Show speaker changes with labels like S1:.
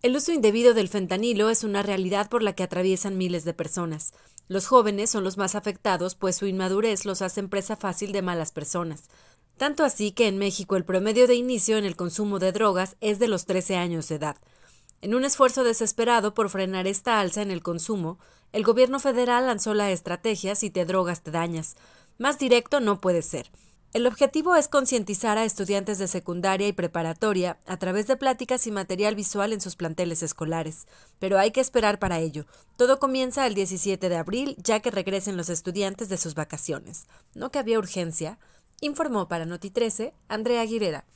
S1: El uso indebido del fentanilo es una realidad por la que atraviesan miles de personas. Los jóvenes son los más afectados, pues su inmadurez los hace presa fácil de malas personas. Tanto así que en México el promedio de inicio en el consumo de drogas es de los 13 años de edad. En un esfuerzo desesperado por frenar esta alza en el consumo, el gobierno federal lanzó la estrategia Si te drogas te dañas. Más directo no puede ser. El objetivo es concientizar a estudiantes de secundaria y preparatoria a través de pláticas y material visual en sus planteles escolares, pero hay que esperar para ello. Todo comienza el 17 de abril, ya que regresen los estudiantes de sus vacaciones. No que había urgencia, informó para Noti 13 Andrea Aguilera.